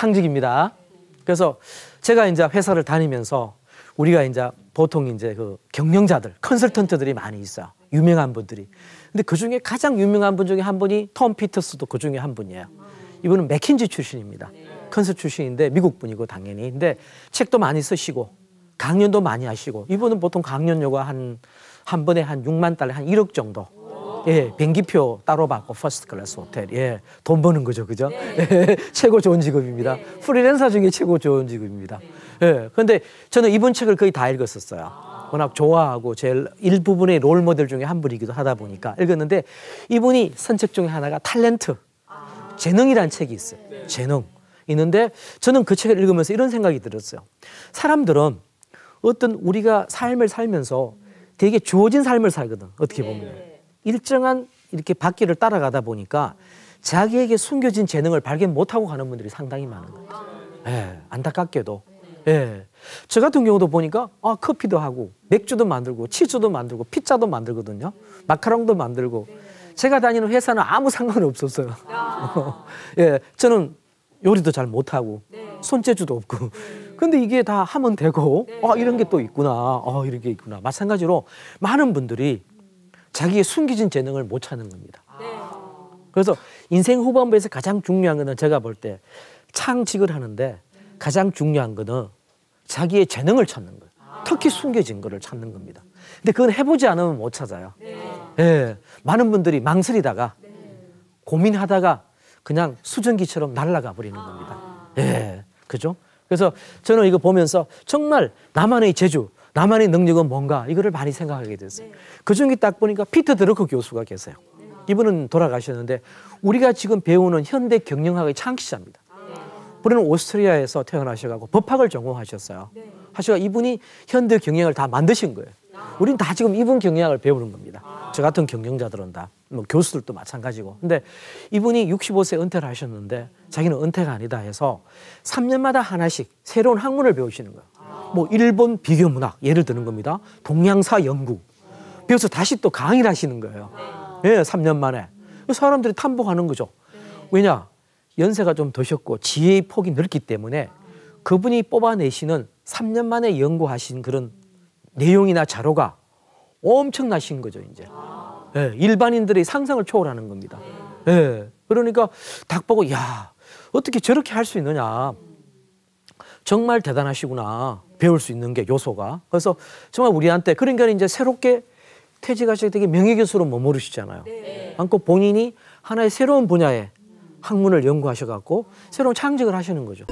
상징입니다 그래서 제가 이제 회사를 다니면서 우리가 이제 보통 이제 그 경영자들, 컨설턴트들이 많이 있어요. 유명한 분들이. 근데 그 중에 가장 유명한 분 중에 한 분이 톰 피터스도 그 중에 한 분이에요. 이분은 맥킨지 출신입니다. 컨설 출신인데 미국 분이고 당연히. 근데 책도 많이 쓰시고 강연도 많이 하시고 이분은 보통 강연료가 한 한 번에 한 6만 달러 한 1억 정도 예, 비행기표 따로 받고 퍼스트 클래스 호텔. 예, 돈 버는 거죠, 그죠? 네. 예, 최고 좋은 직업입니다. 네. 프리랜서 중에 최고 좋은 직업입니다. 네. 예, 그런데 저는 이번 책을 거의 다 읽었었어요. 워낙 좋아하고 제일 일부분의 롤 모델 중에 한 분이기도 하다 보니까 읽었는데 이분이 선책 중에 하나가 탤런트, 재능이란 책이 있어요. 네. 재능 있는데 저는 그 책을 읽으면서 이런 생각이 들었어요. 사람들은 어떤 우리가 삶을 살면서 되게 주어진 삶을 살거든 어떻게 네. 보면. 일정한 이렇게 바퀴를 따라가다 보니까 자기에게 숨겨진 재능을 발견 못하고 가는 분들이 상당히 많은 거예 예, 안타깝게도. 예. 저 같은 경우도 보니까 아, 커피도 하고 맥주도 만들고 치즈도 만들고 피자도 만들거든요. 마카롱도 만들고 제가 다니는 회사는 아무 상관 없었어요. 예, 저는 요리도 잘 못하고 손재주도 없고 근데 이게 다 하면 되고 아 이런 게 또 있구나 아 이런 게 있구나 마찬가지로 많은 분들이 자기의 숨겨진 재능을 못 찾는 겁니다. 아. 네. 그래서 인생 후반부에서 가장 중요한 거는 제가 볼 때 창직을 하는데 가장 중요한 거는 자기의 재능을 찾는 거예요. 아. 특히 숨겨진 거를 찾는 겁니다. 근데 그건 해보지 않으면 못 찾아요. 네. 예, 많은 분들이 망설이다가 네. 고민하다가 그냥 수증기처럼 날아가 버리는 겁니다. 아. 예, 그죠? 그래서 저는 이거 보면서 정말 나만의 재주, 나만의 능력은 뭔가 이거를 많이 생각하게 됐어요. 네. 그 중에 딱 보니까 피터 드러크 교수가 계세요. 네. 이분은 돌아가셨는데 우리가 지금 배우는 현대 경영학의 창시자입니다. 본인은 아. 오스트리아에서 태어나셔가고 법학을 전공하셨어요. 네. 하셔가 이분이 현대 경영을 다 만드신 거예요. 아. 우린 다 지금 이분 경영을 학 배우는 겁니다. 아. 저 같은 경영자들은 다, 뭐 교수들도 마찬가지고. 근데 이분이 65세 은퇴를 하셨는데 자기는 은퇴가 아니다 해서 3년마다 하나씩 새로운 학문을 배우시는 거예요. 뭐 일본 비교 문학 예를 드는 겁니다. 동양사 연구. 그래서 다시 또 강의를 하시는 거예요. 네. 예, 네, 3년 만에. 사람들이 탐복하는 거죠. 왜냐? 연세가 좀 드셨고 지혜의 폭이 넓기 때문에 그분이 뽑아내시는 3년 만에 연구하신 그런 내용이나 자료가 엄청나신 거죠, 이제. 아. 예, 일반인들의 상상을 초월하는 겁니다. 네. 예. 그러니까 닭 보고 야, 어떻게 저렇게 할 수 있느냐. 정말 대단하시구나. 배울 수 있는 게 요소가. 그래서 정말 우리한테 그러니까 이제 새롭게 퇴직하 되게 명예교수로 머무르시잖아요. 네. 않고 네. 본인이 하나의 새로운 분야에 학문을 연구하셔갖고 새로운 창직을 하시는 거죠.